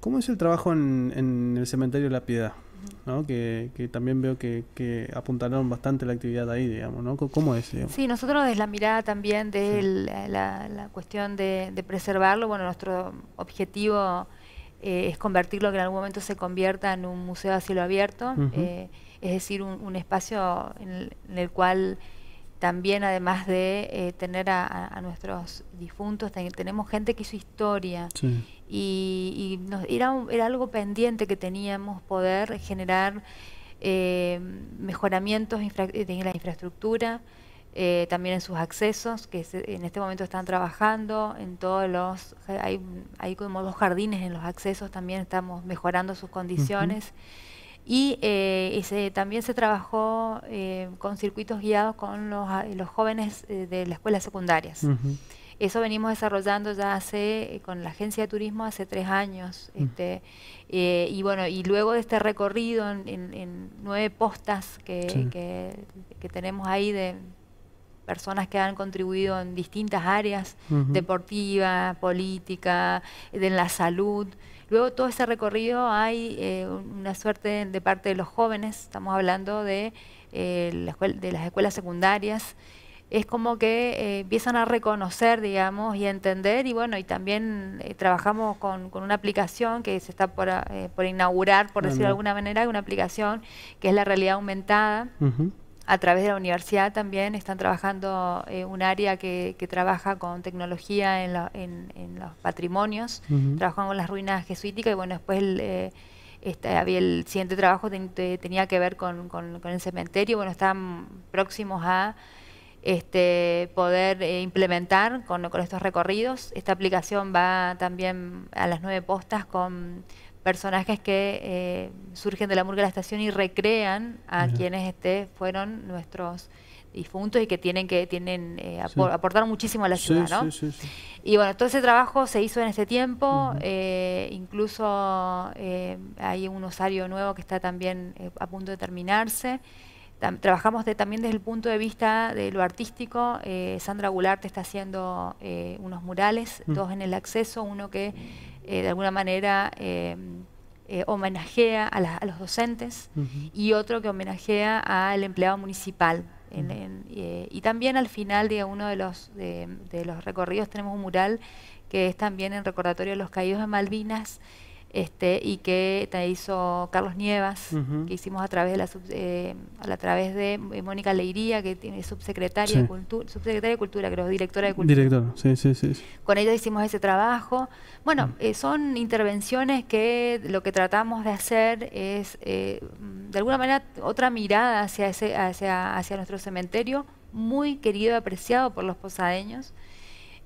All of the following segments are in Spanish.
¿Cómo es el trabajo en, el cementerio de la Piedad? ¿no? Que, también veo que, apuntaron bastante la actividad ahí, digamos, ¿no? ¿Cómo es? Sí, nosotros desde la mirada también de la, cuestión de, preservarlo, bueno, nuestro objetivo eh, es convertirlo, que en algún momento se convierta en un museo a cielo abierto, eh, es decir, un, espacio en el cual también además de eh, tener a, nuestros difuntos, tenemos gente que hizo historia y, era, algo pendiente que teníamos poder generar eh, mejoramientos en la infraestructura, eh, también en sus accesos, que en este momento están trabajando, en todos los, hay, como dos jardines en los accesos, también estamos mejorando sus condiciones. Y, eh, también se trabajó eh, con circuitos guiados con los, jóvenes eh, de las escuelas secundarias. Eso venimos desarrollando ya hace, con la agencia de turismo hace tres años. Mm. Este, y bueno, y luego de este recorrido en, nueve postas que, tenemos ahí de, personas que han contribuido en distintas áreas, deportiva, política, de la salud. Luego todo ese recorrido hay eh, una suerte de parte de los jóvenes, estamos hablando de, eh, de las escuelas secundarias, es como que eh, empiezan a reconocer, digamos, y a entender, y bueno, y también trabajamos con, una aplicación que se está por, inaugurar, por ah, decirlo de alguna manera, una aplicación que es la realidad aumentada a través de la universidad también están trabajando eh, un área que, trabaja con tecnología en, los patrimonios, trabajan con las ruinas jesuíticas y bueno, después eh, este, había el siguiente trabajo que tenía que ver con, el cementerio, bueno, están próximos a este, poder eh, implementar con estos recorridos. Esta aplicación va también a las nueve postas con personajes que eh, surgen de la murga de la estación y recrean a quienes este, fueron nuestros difuntos y que tienen que tienen eh, aportar muchísimo a la ciudad, ¿no? y bueno, todo ese trabajo se hizo en ese tiempo, eh, incluso eh, hay un osario nuevo que está también a punto de terminarse. trabajamos también desde el punto de vista de lo artístico. Sandra Goulart está haciendo unos murales, dos en el acceso, uno que eh, de alguna manera eh, eh, homenajea a, los docentes y otro que homenajea al empleado municipal. y también al final de uno de los, de, los recorridos tenemos un mural que es también en recordatorio de los caídos de Malvinas, este, y que te hizo Carlos Nievas, que hicimos a través de eh, a través de eh, Mónica Leiría, que tiene subsecretaria de cultura, subsecretaria de cultura, creo, directora de cultura. Con ella hicimos ese trabajo. Bueno, mm. eh, son intervenciones que lo que tratamos de hacer es de alguna manera otra mirada hacia hacia, hacia nuestro cementerio, muy querido y apreciado por los posadeños.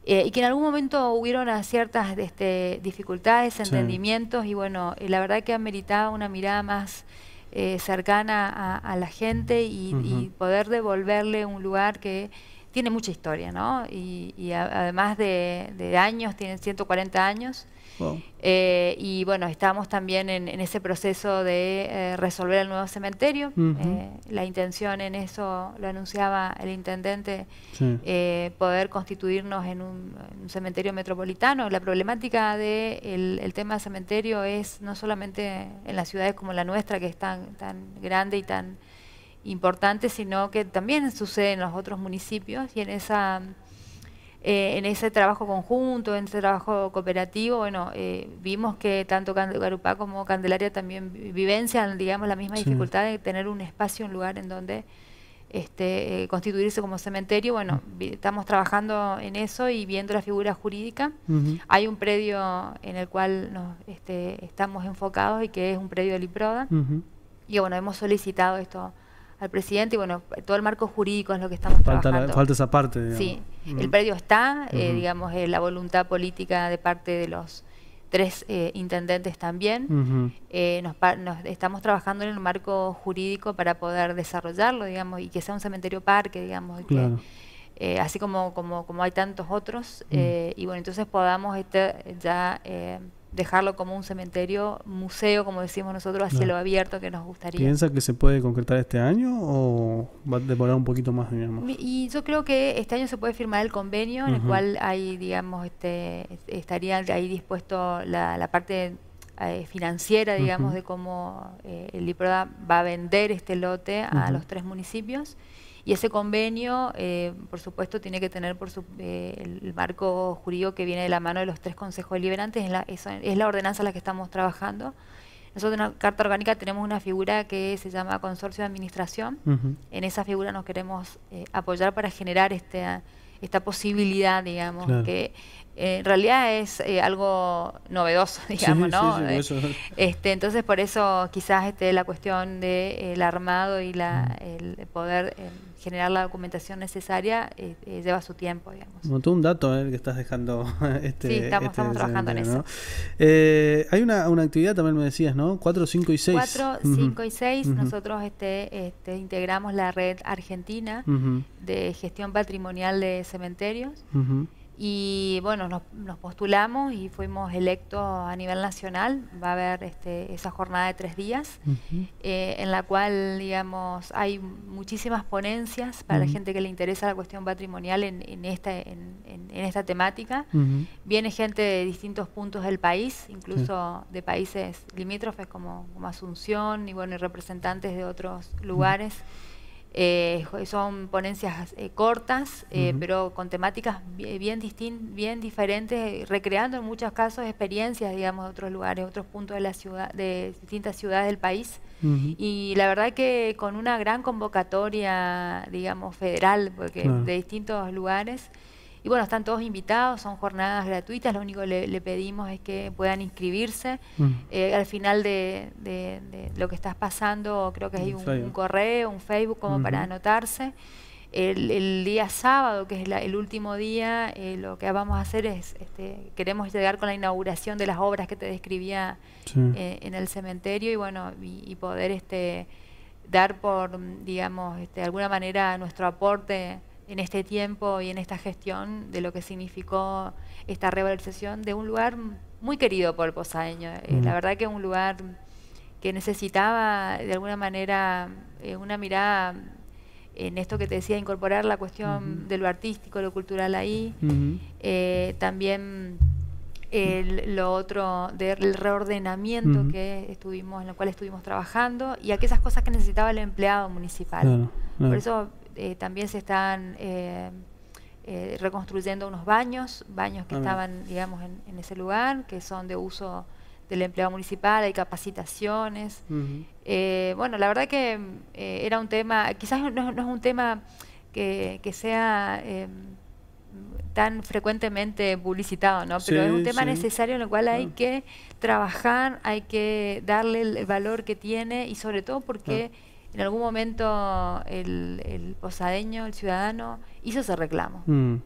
Eh, y que en algún momento hubieron ciertas este, dificultades, entendimientos, y bueno, eh, la verdad que meritado una mirada más eh, cercana a, la gente y, poder devolverle un lugar que tiene mucha historia, ¿no? Y, además de, años, tiene 140 años. Eh, y bueno, estamos también en, ese proceso de eh, resolver el nuevo cementerio. Eh, la intención en eso lo anunciaba el intendente, poder constituirnos en un, cementerio metropolitano. La problemática del de el, cementerio es no solamente en las ciudades como la nuestra, que es tan, tan grande y tan importante, sino que también sucede en los otros municipios y en esa eh, en ese trabajo conjunto, en ese trabajo cooperativo, bueno, eh, vimos que tanto Garupá como Candelaria también vivencian, digamos, la misma dificultad de tener un espacio, un lugar en donde este, eh, constituirse como cementerio. Bueno, mm. estamos trabajando en eso y viendo la figura jurídica. Hay un predio en el cual nos este, estamos enfocados y que es un predio de Liproda, Y bueno, hemos solicitado esto al presidente y bueno, todo el marco jurídico es lo que estamos trabajando. falta esa parte. Sí, el predio está, eh, digamos, eh, la voluntad política de parte de los tres eh, intendentes también. nos, estamos trabajando en el marco jurídico para poder desarrollarlo, digamos, y que sea un cementerio parque, digamos, así como, como, como hay tantos otros, mm. y bueno, entonces podamos este, ya dejarlo como un cementerio, museo, como decimos nosotros, a cielo abierto que nos gustaría. ¿Piensa que se puede concretar este año o va a demorar un poquito más? Digamos? Y yo creo que este año se puede firmar el convenio en el cual hay, digamos, este, estaría ahí dispuesto la, parte eh, financiera, digamos, de cómo eh, el Liproda va a vender este lote a los tres municipios. Y ese convenio, eh, por supuesto, tiene que tener por su, eh, el marco jurídico que viene de la mano de los tres consejos deliberantes, es la, ordenanza a la que estamos trabajando. Nosotros en la Carta Orgánica tenemos una figura que se llama Consorcio de Administración. En esa figura nos queremos eh, apoyar para generar esta posibilidad, digamos, que eh, en realidad es eh, algo novedoso, digamos, ¿no? Eh, este, entonces, por eso quizás este, la cuestión del armado y la, mm. el poder generar la documentación necesaria lleva su tiempo, digamos. montó un dato que estás dejando. Este, sí, estamos, este trabajando en eso. hay una, una, actividad, también me decías, ¿no? 4, 5 y 6. 4, 5 y 6. Nosotros este, este, integramos la red argentina de gestión patrimonial de cementerios. Y bueno, nos, postulamos y fuimos electos a nivel nacional. Va a haber este, esa jornada de tres días, eh, en la cual, digamos, hay muchísimas ponencias para gente que le interesa la cuestión patrimonial en, esta, en, esta temática. Viene gente de distintos puntos del país, incluso de países limítrofes como, como Asunción y, bueno, y representantes de otros lugares. Eh, son ponencias eh, cortas, eh, pero con temáticas bien, bien diferentes, recreando en muchos casos experiencias, digamos, de otros lugares, otros puntos de la ciudad, de distintas ciudades del país. Y la verdad que con una gran convocatoria, digamos, federal, porque de distintos lugares. Y bueno, están todos invitados, son jornadas gratuitas, lo único que le, pedimos es que puedan inscribirse. Mm. Eh, al final de, lo que estás pasando, creo que hay un, correo, un Facebook como para anotarse. El, día sábado, que es el último día, eh, lo que vamos a hacer es, este, queremos llegar con la inauguración de las obras que te describía eh, en el cementerio y bueno, y, poder este, dar por, digamos, este, de alguna manera nuestro aporte en este tiempo y en esta gestión de lo que significó esta revalorización de un lugar muy querido por el posadeño. Eh, la mm. verdad que un lugar que necesitaba de alguna manera eh, una mirada en esto que te decía, incorporar la cuestión de lo artístico, lo cultural ahí, eh, también lo otro del reordenamiento que estuvimos, en lo cual estuvimos trabajando y aquellas cosas que necesitaba el empleado municipal. Por eso eh, también se están eh, eh, reconstruyendo unos baños, baños que ah, estaban, digamos, en, ese lugar, que son de uso del empleado municipal, hay capacitaciones. bueno, la verdad que era un tema, quizás no, es un tema que, que sea em, tan frecuentemente publicitado, ¿no? Pero es un tema necesario en el cual hay que trabajar, hay que darle el valor que tiene y sobre todo porque en algún momento el, posadeño, el ciudadano, hizo ese reclamo. Mm.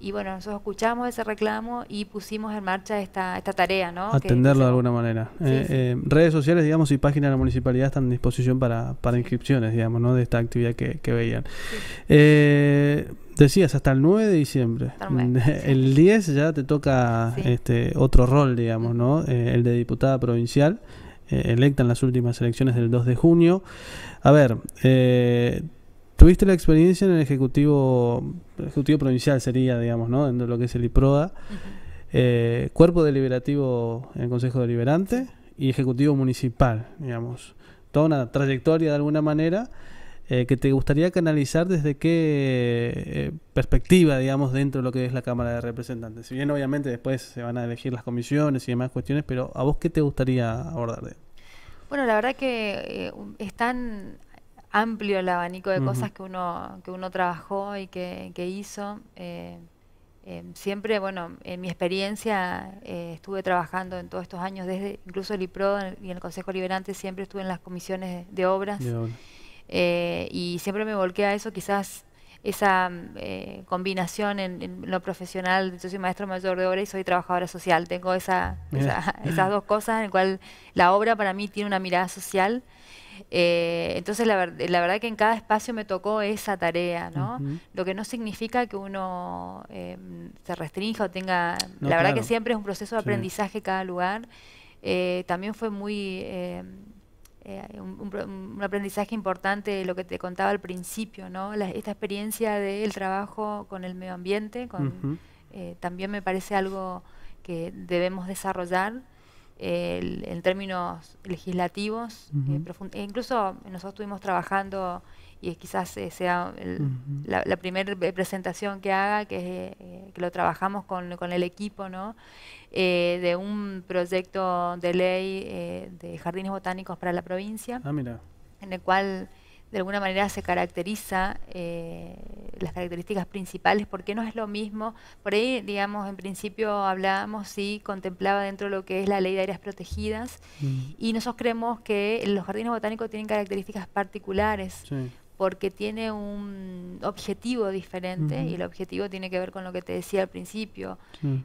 Y bueno, nosotros escuchamos ese reclamo y pusimos en marcha esta, tarea, ¿no? Atenderlo de alguna manera. Eh, eh, redes sociales, digamos, y página de la municipalidad están a disposición para, inscripciones, digamos, ¿no? De esta actividad que, veían. Eh, decías, hasta el 9 de diciembre. el 10 ya te toca este otro rol, digamos, ¿no? el de diputada provincial. Eh, electa en las últimas elecciones del 2 de junio. A ver, eh, tuviste la experiencia en el Ejecutivo, Ejecutivo Provincial sería, digamos, ¿no? de lo que es el IPROA. Eh, cuerpo deliberativo en el Consejo Deliberante y Ejecutivo Municipal, digamos. Toda una trayectoria de alguna manera. que te gustaría canalizar desde qué perspectiva, digamos, dentro de lo que es la Cámara de Representantes. Si bien obviamente después se van a elegir las comisiones y demás cuestiones, pero a vos qué te gustaría abordar de bueno, la verdad que eh, es tan amplio el abanico de cosas que uno, que uno trabajó y que, hizo. Eh, eh, siempre, bueno, en mi experiencia estuve trabajando en todos estos años, desde incluso el IPRO y el Consejo Liberante, siempre estuve en las comisiones de, obras. y siempre me volqué a eso, quizás esa mm, eh, combinación en, lo profesional. Yo soy maestro mayor de obra y soy trabajadora social. Tengo esa, esas dos cosas en las cual la obra para mí tiene una mirada social. Eh, entonces, la, verdad que en cada espacio me tocó esa tarea, ¿no? Lo que no significa que uno em, se restrinja o tenga... la verdad que siempre es un proceso de aprendizaje cada lugar. Eh, también fue muy em, eh, un, aprendizaje importante, lo que te contaba al principio, ¿no? esta experiencia del trabajo con el medio ambiente eh, también me parece algo que debemos desarrollar en términos legislativos. Eh, e incluso nosotros estuvimos trabajando y quizás eh, sea la, primera presentación que haga, que, eh, lo trabajamos con, el equipo, ¿no? de un proyecto de ley de jardines botánicos para la provincia. Ah, en el cual de alguna manera se caracteriza eh, las características principales, porque no es lo mismo. Por ahí, digamos, en principio hablábamos, y contemplaba dentro de lo que es la ley de áreas protegidas, mm. y nosotros creemos que los jardines botánicos tienen características particulares porque tiene un objetivo diferente y el objetivo tiene que ver con lo que te decía al principio,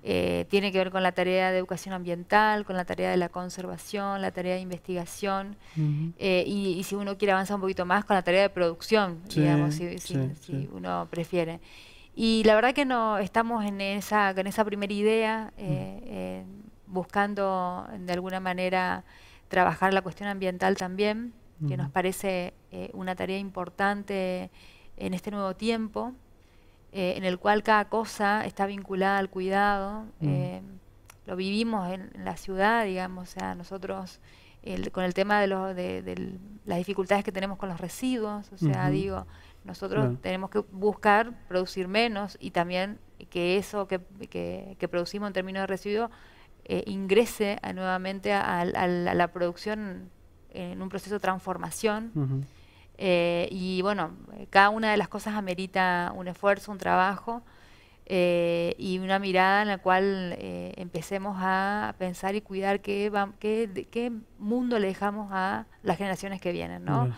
eh, tiene que ver con la tarea de educación ambiental, con la tarea de la conservación, la tarea de investigación eh, y, si uno quiere avanzar un poquito más con la tarea de producción, digamos, si, uno prefiere. Y la verdad que no estamos en esa, en esa primera idea, eh, buscando de alguna manera trabajar la cuestión ambiental también que nos parece eh, una tarea importante en este nuevo tiempo, eh, en el cual cada cosa está vinculada al cuidado. Mm. Eh, lo vivimos en, la ciudad, digamos, o sea, nosotros con el tema de, de, las dificultades que tenemos con los residuos, o sea, digo, nosotros tenemos que buscar producir menos y también que eso que, que, producimos en términos de residuos ingrese nuevamente a, la producción en un proceso de transformación. Eh, y bueno, cada una de las cosas amerita un esfuerzo, un trabajo eh, y una mirada en la cual eh, empecemos a pensar y cuidar qué, va, qué, qué, mundo le dejamos a las generaciones que vienen, ¿no?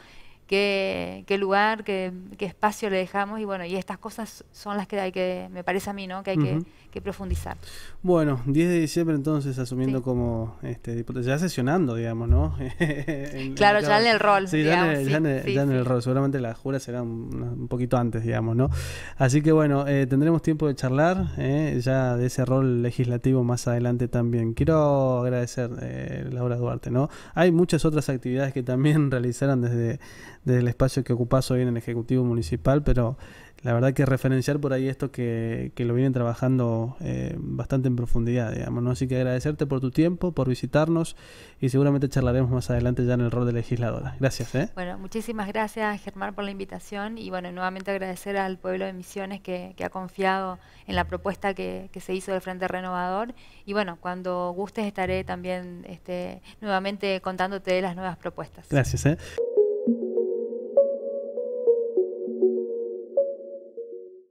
qué, qué lugar, qué, espacio le dejamos y bueno, y estas cosas son las que hay que, me parece a mí, ¿no? Que hay que, profundizar. Bueno, 10 de diciembre entonces asumiendo como este, diputado, ya sesionando, digamos, ¿no? claro, ya en el rol. Sí, ya, en, el rol, seguramente la jura será un, poquito antes, digamos, ¿no? Así que bueno, eh, tendremos tiempo de charlar eh, ya de ese rol legislativo más adelante también. Quiero agradecer, eh, Laura Duarte, ¿no? Hay muchas otras actividades que también realizaron desde del espacio que ocupas hoy en el Ejecutivo Municipal, pero la verdad que referenciar por ahí esto que, lo vienen trabajando eh, bastante en profundidad, digamos, Así que agradecerte por tu tiempo, por visitarnos y seguramente charlaremos más adelante ya en el rol de legisladora. Gracias, ¿eh? Bueno, muchísimas gracias, Germán, por la invitación y, bueno, nuevamente agradecer al pueblo de Misiones que, ha confiado en la propuesta que, se hizo del Frente Renovador y, bueno, cuando gustes estaré también este, nuevamente contándote las nuevas propuestas. Gracias, ¿eh?